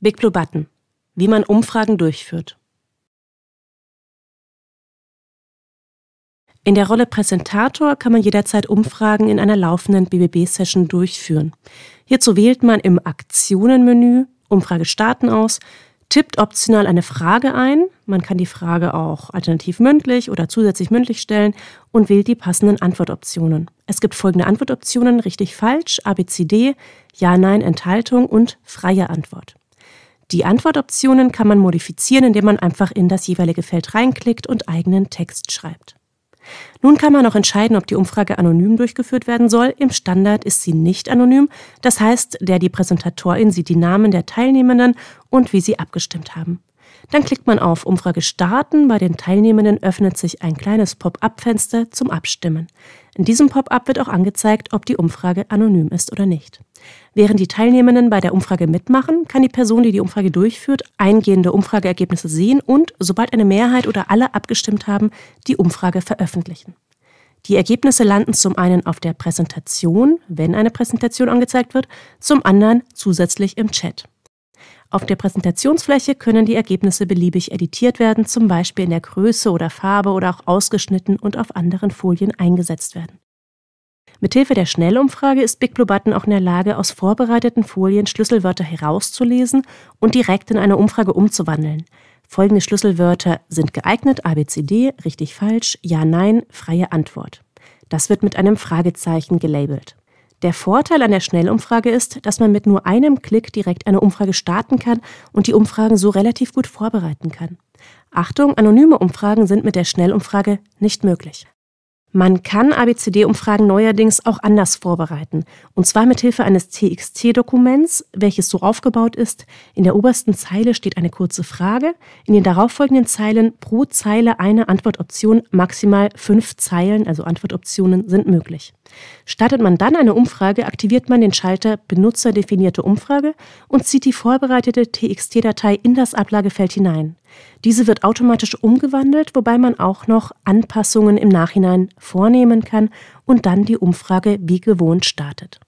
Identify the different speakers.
Speaker 1: Big Blue Button. Wie man Umfragen durchführt. In der Rolle Präsentator kann man jederzeit Umfragen in einer laufenden BBB-Session durchführen. Hierzu wählt man im Aktionenmenü Umfrage starten aus, tippt optional eine Frage ein, man kann die Frage auch alternativ mündlich oder zusätzlich mündlich stellen und wählt die passenden Antwortoptionen. Es gibt folgende Antwortoptionen richtig falsch, ABCD, Ja, Nein, Enthaltung und freie Antwort. Die Antwortoptionen kann man modifizieren, indem man einfach in das jeweilige Feld reinklickt und eigenen Text schreibt. Nun kann man auch entscheiden, ob die Umfrage anonym durchgeführt werden soll. Im Standard ist sie nicht anonym. Das heißt, der die Präsentatorin sieht die Namen der Teilnehmenden und wie sie abgestimmt haben. Dann klickt man auf Umfrage starten. Bei den Teilnehmenden öffnet sich ein kleines Pop-up-Fenster zum Abstimmen. In diesem Pop-up wird auch angezeigt, ob die Umfrage anonym ist oder nicht. Während die Teilnehmenden bei der Umfrage mitmachen, kann die Person, die die Umfrage durchführt, eingehende Umfrageergebnisse sehen und, sobald eine Mehrheit oder alle abgestimmt haben, die Umfrage veröffentlichen. Die Ergebnisse landen zum einen auf der Präsentation, wenn eine Präsentation angezeigt wird, zum anderen zusätzlich im Chat. Auf der Präsentationsfläche können die Ergebnisse beliebig editiert werden, zum Beispiel in der Größe oder Farbe oder auch ausgeschnitten und auf anderen Folien eingesetzt werden. Mithilfe der Schnellumfrage ist BigBlueButton auch in der Lage, aus vorbereiteten Folien Schlüsselwörter herauszulesen und direkt in eine Umfrage umzuwandeln. Folgende Schlüsselwörter sind geeignet, ABCD, richtig falsch, ja, nein, freie Antwort. Das wird mit einem Fragezeichen gelabelt. Der Vorteil an der Schnellumfrage ist, dass man mit nur einem Klick direkt eine Umfrage starten kann und die Umfragen so relativ gut vorbereiten kann. Achtung, anonyme Umfragen sind mit der Schnellumfrage nicht möglich. Man kann ABCD-Umfragen neuerdings auch anders vorbereiten, und zwar mit Hilfe eines TXT-Dokuments, welches so aufgebaut ist: In der obersten Zeile steht eine kurze Frage, in den darauffolgenden Zeilen pro Zeile eine Antwortoption, maximal fünf Zeilen, also Antwortoptionen sind möglich. Startet man dann eine Umfrage, aktiviert man den Schalter Benutzerdefinierte Umfrage und zieht die vorbereitete TXT-Datei in das Ablagefeld hinein. Diese wird automatisch umgewandelt, wobei man auch noch Anpassungen im Nachhinein vornehmen kann und dann die Umfrage wie gewohnt startet.